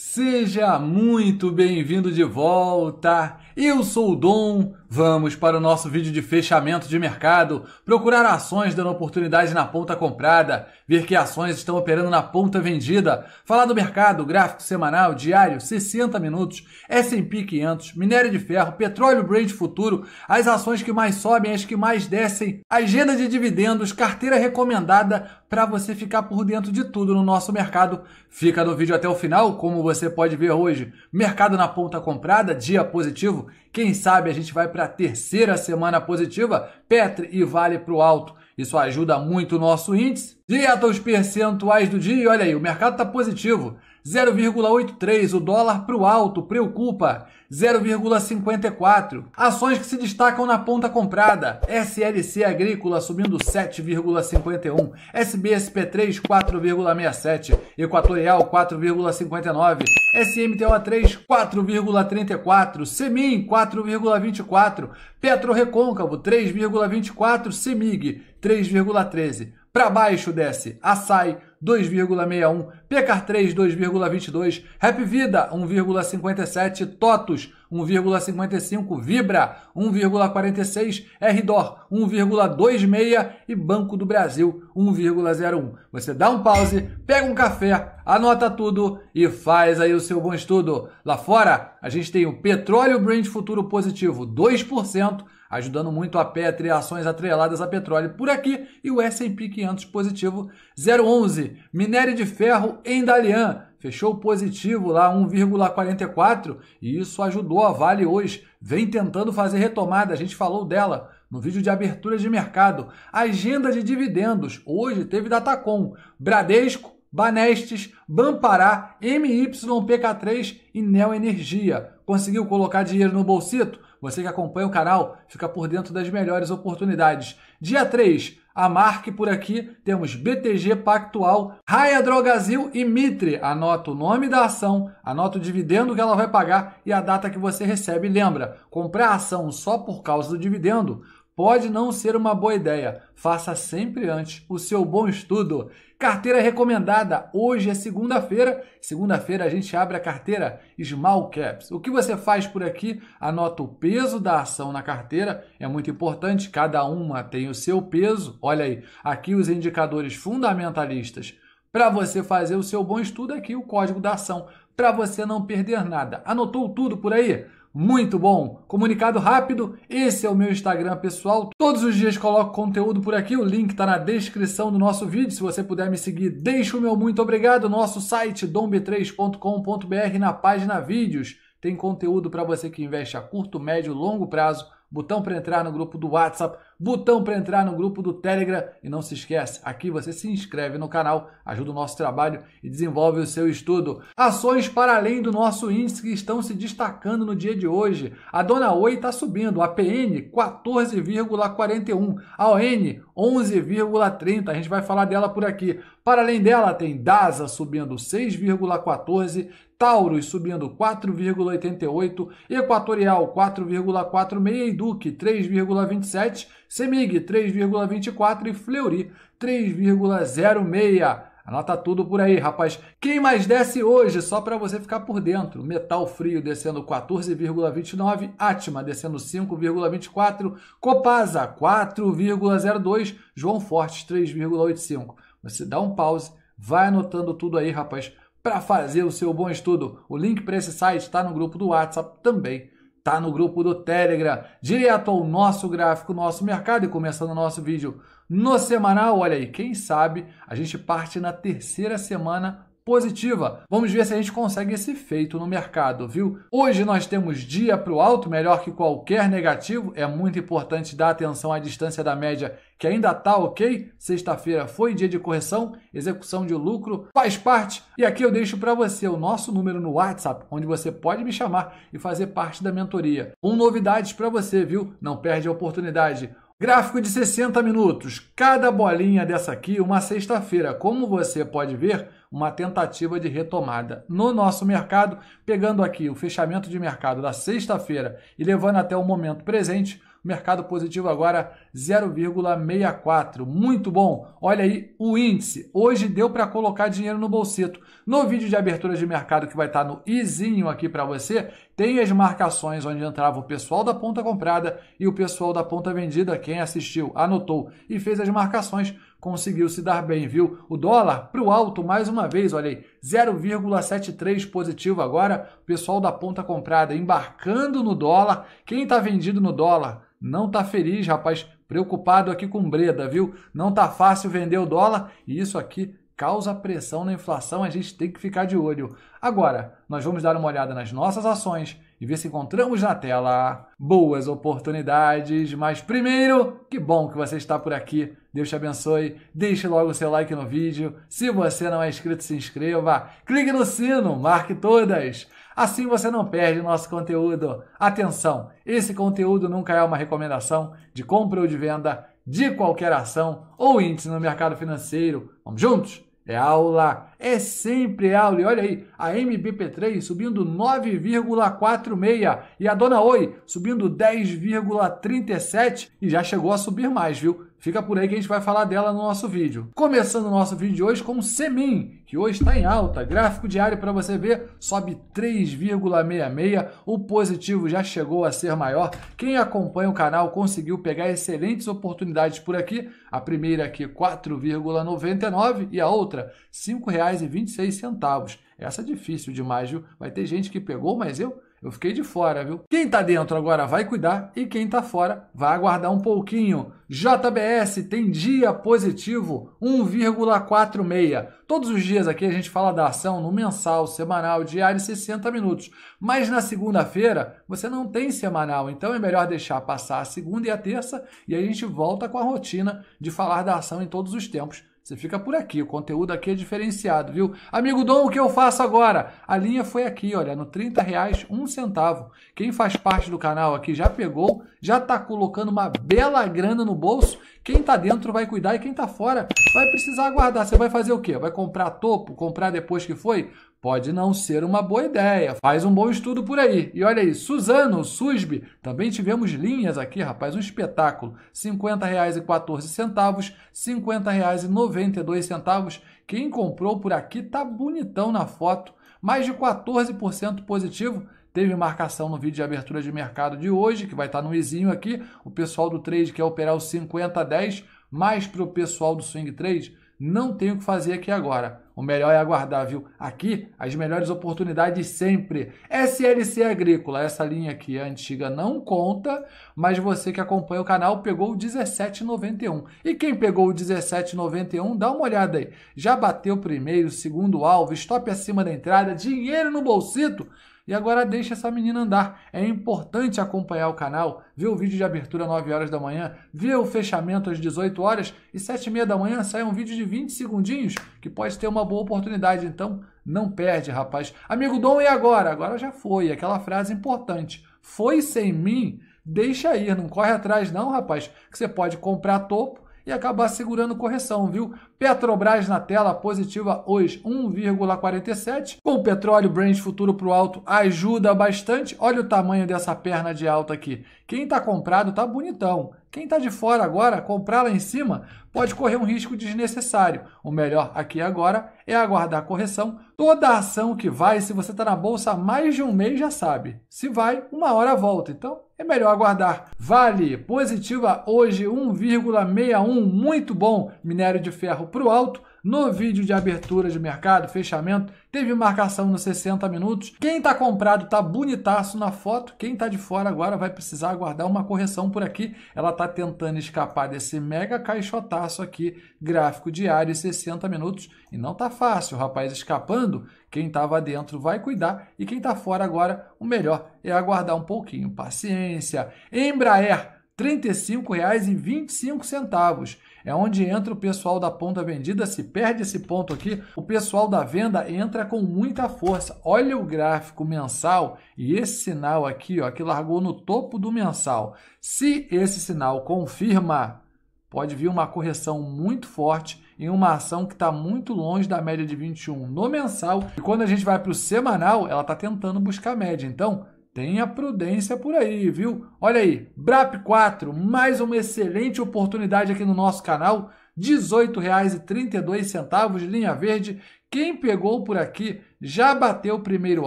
Seja muito bem-vindo de volta. Eu sou o Dom. Vamos para o nosso vídeo de fechamento de mercado, procurar ações dando oportunidade na ponta comprada, ver que ações estão operando na ponta vendida, falar do mercado, gráfico semanal, diário, 60 minutos, S&P 500, minério de ferro, petróleo Brent futuro, as ações que mais sobem, as que mais descem, agenda de dividendos, carteira recomendada para você ficar por dentro de tudo no nosso mercado. Fica no vídeo até o final, como você pode ver hoje. Mercado na ponta comprada, dia positivo. Quem sabe a gente vai para a terceira semana positiva. Petri e Vale para o alto. Isso ajuda muito o nosso índice. Dieta aos percentuais do dia, olha aí, o mercado está positivo. 0,83. O dólar para o alto preocupa. 0,54. Ações que se destacam na ponta comprada. SLC Agrícola subindo 7,51. SBSP3 4,67. Equatorial 4,59. SMTO3 4,34. Semim 4,24. Petro Recôncavo 3,24. Semig 3,13. Para baixo desce Açaí 2,61, Pecar 3 2,22, Rap Vida 1,57, Totos 1,55, Vibra 1,46, Rdor 1,26 e Banco do Brasil 1,01. Você dá um pause, pega um café, anota tudo e faz aí o seu bom estudo. Lá fora, a gente tem o petróleo Brand futuro positivo 2% ajudando muito a Petri, ações atreladas a petróleo por aqui e o S&P 500 positivo 0,11. Minério de ferro em Dalian fechou positivo lá 1,44 e isso ajudou a Vale hoje, vem tentando fazer retomada, a gente falou dela no vídeo de abertura de mercado. Agenda de dividendos, hoje teve Datacom, Bradesco Banestes, Bampará, MYPK3 e Neo Energia. Conseguiu colocar dinheiro no bolsito? Você que acompanha o canal fica por dentro das melhores oportunidades. Dia 3, a marque por aqui, temos BTG Pactual, Raia Drogazil e Mitre. Anota o nome da ação, anota o dividendo que ela vai pagar e a data que você recebe. Lembra, comprar a ação só por causa do dividendo pode não ser uma boa ideia. Faça sempre antes o seu bom estudo. Carteira recomendada. Hoje é segunda-feira. Segunda-feira a gente abre a carteira Small Caps. O que você faz por aqui? Anota o peso da ação na carteira. É muito importante. Cada uma tem o seu peso. Olha aí, aqui os indicadores fundamentalistas. Para você fazer o seu bom estudo aqui, o código da ação. Para você não perder nada. Anotou tudo por aí? Muito bom! Comunicado rápido, esse é o meu Instagram pessoal. Todos os dias coloco conteúdo por aqui, o link está na descrição do nosso vídeo. Se você puder me seguir, deixa o meu muito obrigado. Nosso site domb3.com.br na página vídeos. Tem conteúdo para você que investe a curto, médio e longo prazo botão para entrar no grupo do WhatsApp, botão para entrar no grupo do Telegram e não se esquece, aqui você se inscreve no canal, ajuda o nosso trabalho e desenvolve o seu estudo. Ações para além do nosso índice que estão se destacando no dia de hoje. A Dona Oi está subindo, a PN 14,41, a ON 11,30, a gente vai falar dela por aqui. Para além dela tem DASA subindo 6,14, Taurus subindo 4,88, Equatorial 4,46 e Duque 3,27, Semig 3,24 e Fleury 3,06. Anota tudo por aí, rapaz. Quem mais desce hoje, só para você ficar por dentro? Metal Frio descendo 14,29, Atma descendo 5,24, Copasa 4,02, João Fortes 3,85. Você dá um pause, vai anotando tudo aí, rapaz para fazer o seu bom estudo. O link para esse site está no grupo do WhatsApp também. Está no grupo do Telegram, direto ao nosso gráfico, nosso mercado e começando o nosso vídeo no semanal. Olha aí, quem sabe a gente parte na terceira semana positiva. Vamos ver se a gente consegue esse feito no mercado, viu? Hoje nós temos dia para o alto, melhor que qualquer negativo. É muito importante dar atenção à distância da média que ainda está ok. Sexta-feira foi dia de correção, execução de lucro faz parte. E aqui eu deixo para você o nosso número no WhatsApp, onde você pode me chamar e fazer parte da mentoria. Com novidades para você, viu? Não perde a oportunidade. Gráfico de 60 minutos. Cada bolinha dessa aqui, uma sexta-feira. Como você pode ver, uma tentativa de retomada no nosso mercado, pegando aqui o fechamento de mercado da sexta-feira e levando até o momento presente, mercado positivo agora 0,64. Muito bom. Olha aí o índice. Hoje deu para colocar dinheiro no bolsito. No vídeo de abertura de mercado que vai estar tá no izinho aqui para você, tem as marcações onde entrava o pessoal da ponta comprada e o pessoal da ponta vendida. Quem assistiu, anotou e fez as marcações conseguiu se dar bem, viu? O dólar para o alto mais uma vez, olha aí, 0,73 positivo agora. Pessoal da ponta comprada embarcando no dólar. Quem está vendido no dólar não está feliz, rapaz. Preocupado aqui com Breda, viu? Não está fácil vender o dólar e isso aqui causa pressão na inflação, a gente tem que ficar de olho. Agora, nós vamos dar uma olhada nas nossas ações e ver se encontramos na tela boas oportunidades, mas primeiro, que bom que você está por aqui Deus te abençoe. Deixe logo o seu like no vídeo. Se você não é inscrito, se inscreva. Clique no sino, marque todas. Assim você não perde nosso conteúdo. Atenção, esse conteúdo nunca é uma recomendação de compra ou de venda de qualquer ação ou índice no mercado financeiro. Vamos juntos? É aula, é sempre aula. E olha aí, a MBP3 subindo 9,46 e a Dona Oi subindo 10,37 e já chegou a subir mais, viu? Fica por aí que a gente vai falar dela no nosso vídeo. Começando o nosso vídeo de hoje com o Semin, que hoje está em alta. Gráfico diário para você ver, sobe 3,66. O positivo já chegou a ser maior. Quem acompanha o canal conseguiu pegar excelentes oportunidades por aqui. A primeira aqui 4,99 e a outra R$ 5,26. Essa é difícil demais, viu? Vai ter gente que pegou, mas eu eu fiquei de fora, viu? Quem tá dentro agora vai cuidar e quem tá fora vai aguardar um pouquinho. JBS tem dia positivo 1,46. Todos os dias aqui a gente fala da ação no mensal, semanal, diário 60 minutos. Mas na segunda-feira você não tem semanal, então é melhor deixar passar a segunda e a terça e a gente volta com a rotina de falar da ação em todos os tempos você fica por aqui, o conteúdo aqui é diferenciado, viu? Amigo Dom, o que eu faço agora? A linha foi aqui, olha, no 30 reais, um centavo. Quem faz parte do canal aqui já pegou, já tá colocando uma bela grana no bolso. Quem tá dentro vai cuidar e quem tá fora vai precisar aguardar. Você vai fazer o quê? Vai comprar topo? Comprar depois que foi? Pode não ser uma boa ideia. Faz um bom estudo por aí. E olha aí, Suzano, Susb, também tivemos linhas aqui, rapaz, um espetáculo. R$ 50,14, R$ 50,92. Quem comprou por aqui tá bonitão na foto. Mais de 14% positivo. Teve marcação no vídeo de abertura de mercado de hoje, que vai estar tá no izinho aqui. O pessoal do trade quer operar os 50,10 mas para o pessoal do Swing Trade, não tem o que fazer aqui agora. O melhor é aguardar, viu? Aqui, as melhores oportunidades sempre. SLC Agrícola, essa linha aqui, é antiga, não conta, mas você que acompanha o canal pegou o 17,91. E quem pegou o 17,91, dá uma olhada aí. Já bateu primeiro, segundo alvo, stop acima da entrada, dinheiro no bolsito. E agora deixa essa menina andar. É importante acompanhar o canal, ver o vídeo de abertura às 9 horas da manhã, ver o fechamento às 18 horas e 7 e meia da manhã sai um vídeo de 20 segundinhos que pode ter uma boa oportunidade. Então, não perde, rapaz. Amigo Dom, e agora? Agora já foi. Aquela frase importante. Foi sem mim? Deixa ir, não corre atrás não, rapaz. Que você pode comprar topo e acabar segurando correção, viu? Petrobras na tela positiva hoje 1,47. Com o petróleo Brent futuro para o alto ajuda bastante. Olha o tamanho dessa perna de alta aqui. Quem está comprado está bonitão. Quem está de fora agora, comprar lá em cima, pode correr um risco desnecessário. O melhor aqui agora é aguardar a correção. Toda a ação que vai, se você está na bolsa há mais de um mês, já sabe. Se vai, uma hora volta. Então é melhor aguardar. Vale, positiva hoje 1,61, muito bom. Minério de ferro para o alto, no vídeo de abertura de mercado, fechamento, teve marcação nos 60 minutos. Quem está comprado está bonitaço na foto. Quem está de fora agora vai precisar aguardar uma correção por aqui. Ela está tentando escapar desse mega caixotaço aqui, gráfico diário e 60 minutos. E não tá fácil, rapaz, escapando. Quem estava dentro vai cuidar e quem está fora agora, o melhor é aguardar um pouquinho. Paciência. Embraer, R$ 35,25. É onde entra o pessoal da ponta vendida, se perde esse ponto aqui, o pessoal da venda entra com muita força. Olha o gráfico mensal e esse sinal aqui, ó, que largou no topo do mensal. Se esse sinal confirma, pode vir uma correção muito forte em uma ação que está muito longe da média de 21 no mensal. E quando a gente vai para o semanal, ela está tentando buscar média. Então, Tenha prudência por aí, viu? Olha aí, BRAP 4, mais uma excelente oportunidade aqui no nosso canal. r$18,32 de linha verde. Quem pegou por aqui já bateu o primeiro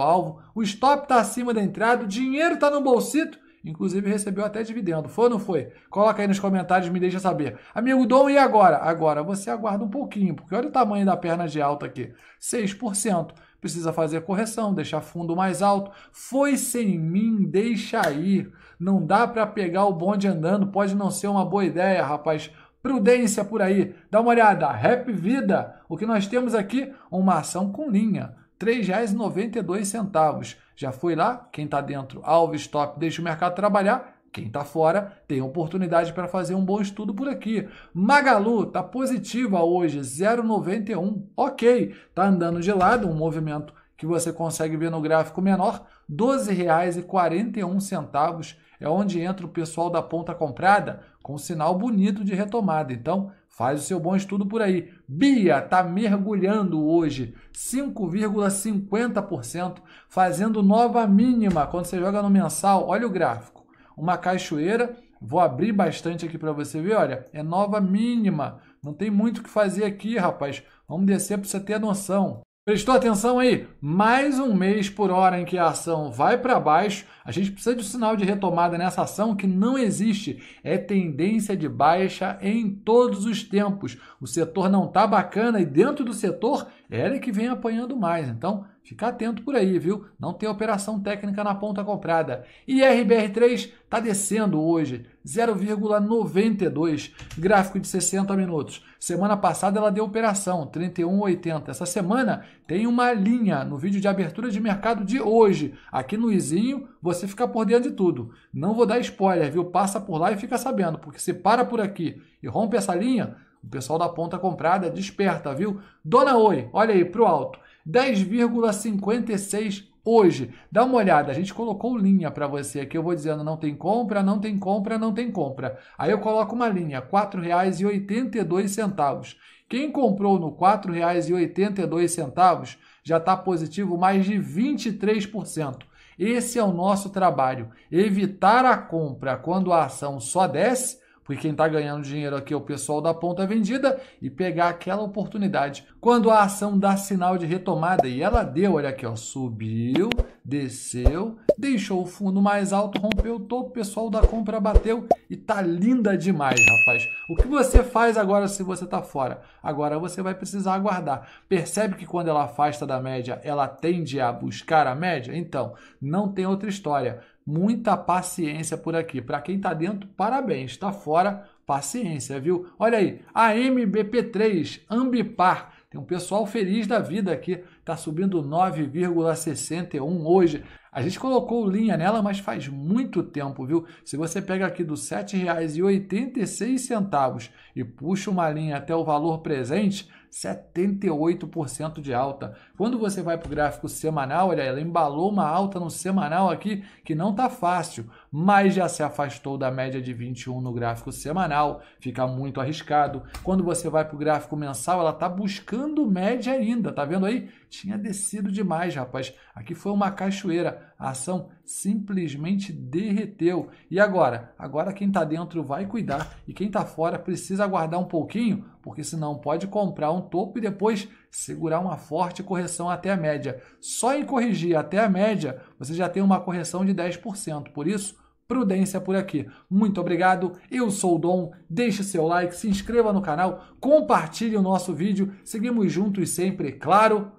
alvo. O stop está acima da entrada, o dinheiro está no bolsito. Inclusive recebeu até dividendo. Foi ou não foi? Coloca aí nos comentários, me deixa saber. Amigo Dom, e agora? Agora você aguarda um pouquinho, porque olha o tamanho da perna de alta aqui. 6% precisa fazer correção, deixar fundo mais alto. Foi sem mim, deixa ir. Não dá para pegar o bonde andando, pode não ser uma boa ideia, rapaz. Prudência por aí. Dá uma olhada, Rap Vida. O que nós temos aqui? Uma ação com linha. R$ 3,92. Já foi lá? Quem está dentro, Alves Top, deixa o mercado trabalhar quem está fora tem oportunidade para fazer um bom estudo por aqui. Magalu está positiva hoje, 0,91. Ok, está andando de lado, um movimento que você consegue ver no gráfico menor. R$ 12,41 é onde entra o pessoal da ponta comprada, com sinal bonito de retomada. Então, faz o seu bom estudo por aí. Bia está mergulhando hoje 5,50%, fazendo nova mínima. Quando você joga no mensal, olha o gráfico uma cachoeira. Vou abrir bastante aqui para você ver, olha, é nova mínima. Não tem muito o que fazer aqui, rapaz. Vamos descer para você ter noção. Prestou atenção aí? Mais um mês por hora em que a ação vai para baixo. A gente precisa de um sinal de retomada nessa ação que não existe. É tendência de baixa em todos os tempos. O setor não tá bacana e dentro do setor é ele que vem apanhando mais. Então, Fica atento por aí, viu? Não tem operação técnica na ponta comprada. E RBR3 está descendo hoje, 0,92, gráfico de 60 minutos. Semana passada ela deu operação, 31,80. Essa semana tem uma linha no vídeo de abertura de mercado de hoje. Aqui no Izinho você fica por dentro de tudo. Não vou dar spoiler, viu? Passa por lá e fica sabendo, porque se para por aqui e rompe essa linha, o pessoal da ponta comprada desperta, viu? Dona Oi, olha aí para o alto. 10,56 hoje. Dá uma olhada, a gente colocou linha para você aqui. Eu vou dizendo não tem compra, não tem compra, não tem compra. Aí eu coloco uma linha, R$ 4,82. Quem comprou no R$ 4,82 já está positivo mais de 23%. Esse é o nosso trabalho, evitar a compra quando a ação só desce porque quem está ganhando dinheiro aqui é o pessoal da ponta vendida e pegar aquela oportunidade quando a ação dá sinal de retomada e ela deu, olha aqui, ó, subiu, desceu, deixou o fundo mais alto, rompeu o topo, o pessoal da compra bateu e tá linda demais, rapaz. O que você faz agora se você tá fora? Agora você vai precisar aguardar. Percebe que quando ela afasta da média, ela tende a buscar a média? Então, não tem outra história. Muita paciência por aqui. Para quem tá dentro, parabéns. Tá fora, paciência, viu? Olha aí, AMBP3, Ambipar. Tem um pessoal feliz da vida aqui está subindo 9,61 hoje. A gente colocou linha nela, mas faz muito tempo, viu? Se você pega aqui dos R$ 7,86 e puxa uma linha até o valor presente, 78% de alta. Quando você vai para o gráfico semanal, olha, ela embalou uma alta no semanal aqui que não tá fácil, mas já se afastou da média de 21 no gráfico semanal, fica muito arriscado. Quando você vai para o gráfico mensal, ela tá buscando média ainda, tá vendo aí? tinha descido demais, rapaz. Aqui foi uma cachoeira. A ação simplesmente derreteu. E agora? Agora quem está dentro vai cuidar e quem está fora precisa aguardar um pouquinho, porque senão pode comprar um topo e depois segurar uma forte correção até a média. Só em corrigir até a média, você já tem uma correção de 10%. Por isso, prudência por aqui. Muito obrigado, eu sou o Dom, deixe seu like, se inscreva no canal, compartilhe o nosso vídeo, seguimos juntos sempre, claro,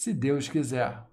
se Deus quiser.